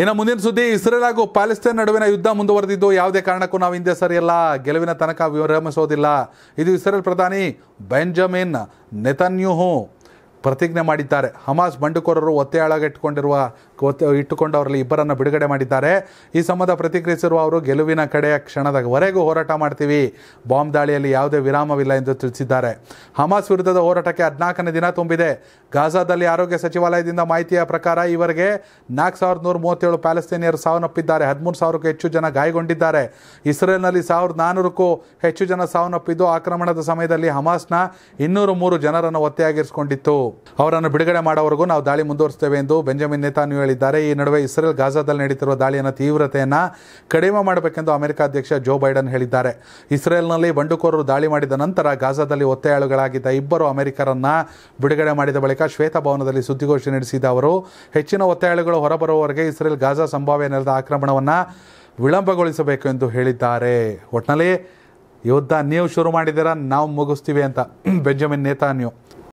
ಇನ್ನು ಮುಂದಿನ ಸುದ್ದಿ ಇಸ್ರೇಲ್ ಹಾಗೂ ಪ್ಯಾಲೆಸ್ತೇನ್ ನಡುವಿನ ಯುದ್ಧ ಮುಂದುವರೆದಿದ್ದು ಯಾವುದೇ ಕಾರಣಕ್ಕೂ ನಾವು ಹಿಂದೆ ಸರಿಯಲ್ಲ ಗೆಲುವಿನ ತನಕ ವಿರಮಿಸೋದಿಲ್ಲ ಇದು ಇಸ್ರೇಲ್ ಪ್ರಧಾನಿ ಬೆಂಜಮಿನ್ ನೆತನ್ಯೂಹು ಪ್ರತಿಜ್ಞೆ ಮಾಡಿದ್ದಾರೆ ಹಮಾಸ್ ಬಂಡುಕೋರರು ಒತ್ತೆಯಾಳಗಿಟ್ಟುಕೊಂಡಿರುವ ಅವರಲ್ಲಿ ಇಬ್ಬರನ್ನು ಬಿಡುಗಡೆ ಮಾಡಿದ್ದಾರೆ ಈ ಸಂಬಂಧ ಪ್ರತಿಕ್ರಿಯಿಸಿರುವ ಅವರು ಗೆಲುವಿನ ಕಡೆಯ ಕ್ಷಣದವರೆಗೂ ಹೋರಾಟ ಮಾಡ್ತೀವಿ ಬಾಂಬ್ ದಾಳಿಯಲ್ಲಿ ಯಾವುದೇ ವಿರಾಮವಿಲ್ಲ ಎಂದು ತಿಳಿಸಿದ್ದಾರೆ ಹಮಾಸ್ ವಿರುದ್ಧದ ಹೋರಾಟಕ್ಕೆ ಹದಿನಾಲ್ಕನೇ ದಿನ ತುಂಬಿದೆ ಗಾಜಾದಲ್ಲಿ ಆರೋಗ್ಯ ಸಚಿವಾಲಯದಿಂದ ಮಾಹಿತಿಯ ಪ್ರಕಾರ ಇವರಿಗೆ ನಾಲ್ಕು ಸಾವಿರದ ನೂರ ಮೂವತ್ತೇಳು ಪ್ಯಾಲೆಸ್ತೀನಿಯರು ಸಾವನ್ನಪ್ಪಿದ್ದಾರೆ ಹದಿಮೂರು ಸಾವಿರಕ್ಕೂ ಹೆಚ್ಚು ಜನ ಗಾಯಗೊಂಡಿದ್ದಾರೆ ಇಸ್ರೇಲ್ನಲ್ಲಿ ಸಾವಿರದ ನಾನ್ನೂರಕ್ಕೂ ಹೆಚ್ಚು ಜನ ಸಾವನ್ನಪ್ಪಿದ್ದು ಆಕ್ರಮಣದ ಸಮಯದಲ್ಲಿ ಹಮಾಸ್ನ ಇನ್ನೂರು ಮೂರು ಜನರನ್ನು ಒತ್ತೆಯಾಗಿರಿಸಿಕೊಂಡಿತ್ತು ಅವರನ್ನು ಬಿಡುಗಡೆ ಮಾಡೋವರೆಗೂ ನಾವು ದಾಳಿ ಮುಂದುವರಿಸುತ್ತೇವೆ ಎಂದು ಬೆಂಜಮಿನ್ ನೇತಾನು ಹೇಳಿದ್ದಾರೆ ಈ ನಡುವೆ ಇಸ್ರೇಲ್ ಗಾಜಾದಲ್ಲಿ ನಡೀತಿರುವ ದಾಳಿಯನ್ನು ತೀವ್ರತೆಯನ್ನು ಕಡಿಮೆ ಮಾಡಬೇಕೆಂದು ಅಮೆರಿಕ ಅಧ್ಯಕ್ಷ ಜೋ ಬೈಡನ್ ಹೇಳಿದ್ದಾರೆ ಇಸ್ರೇಲ್ನಲ್ಲಿ ಬಂಡುಕೋರರು ದಾಳಿ ಮಾಡಿದ ನಂತರ ಗಾಜಾದಲ್ಲಿ ಒತ್ತೆಯಾಳುಗಳಾಗಿದ್ದ ಇಬ್ಬರು ಅಮೆರಿಕರನ್ನ ಬಿಡುಗಡೆ ಮಾಡಿದ ಬಳಿಕ ಶ್ವೇತಭವನದಲ್ಲಿ ಸುದ್ದಿಗೋಷ್ಠಿ ನಡೆಸಿದ ಅವರು ಹೆಚ್ಚಿನ ಒತ್ತೆಯಾಳುಗಳು ಹೊರಬರುವವರೆಗೆ ಇಸ್ರೇಲ್ ಗಾಜಾ ಸಂಭಾವ್ಯ ನೆಲದ ಆಕ್ರಮಣವನ್ನು ವಿಳಂಬಗೊಳಿಸಬೇಕು ಎಂದು ಹೇಳಿದ್ದಾರೆ ಒಟ್ನಲ್ಲಿ ಯುದ್ಧ ನೀವು ಶುರು ಮಾಡಿದ್ದೀರಾ ನಾವು ಮುಗಿಸ್ತೀವಿ ಅಂತ ಬೆಂಜಮಿನ್ ನೇತಾನ್ಯು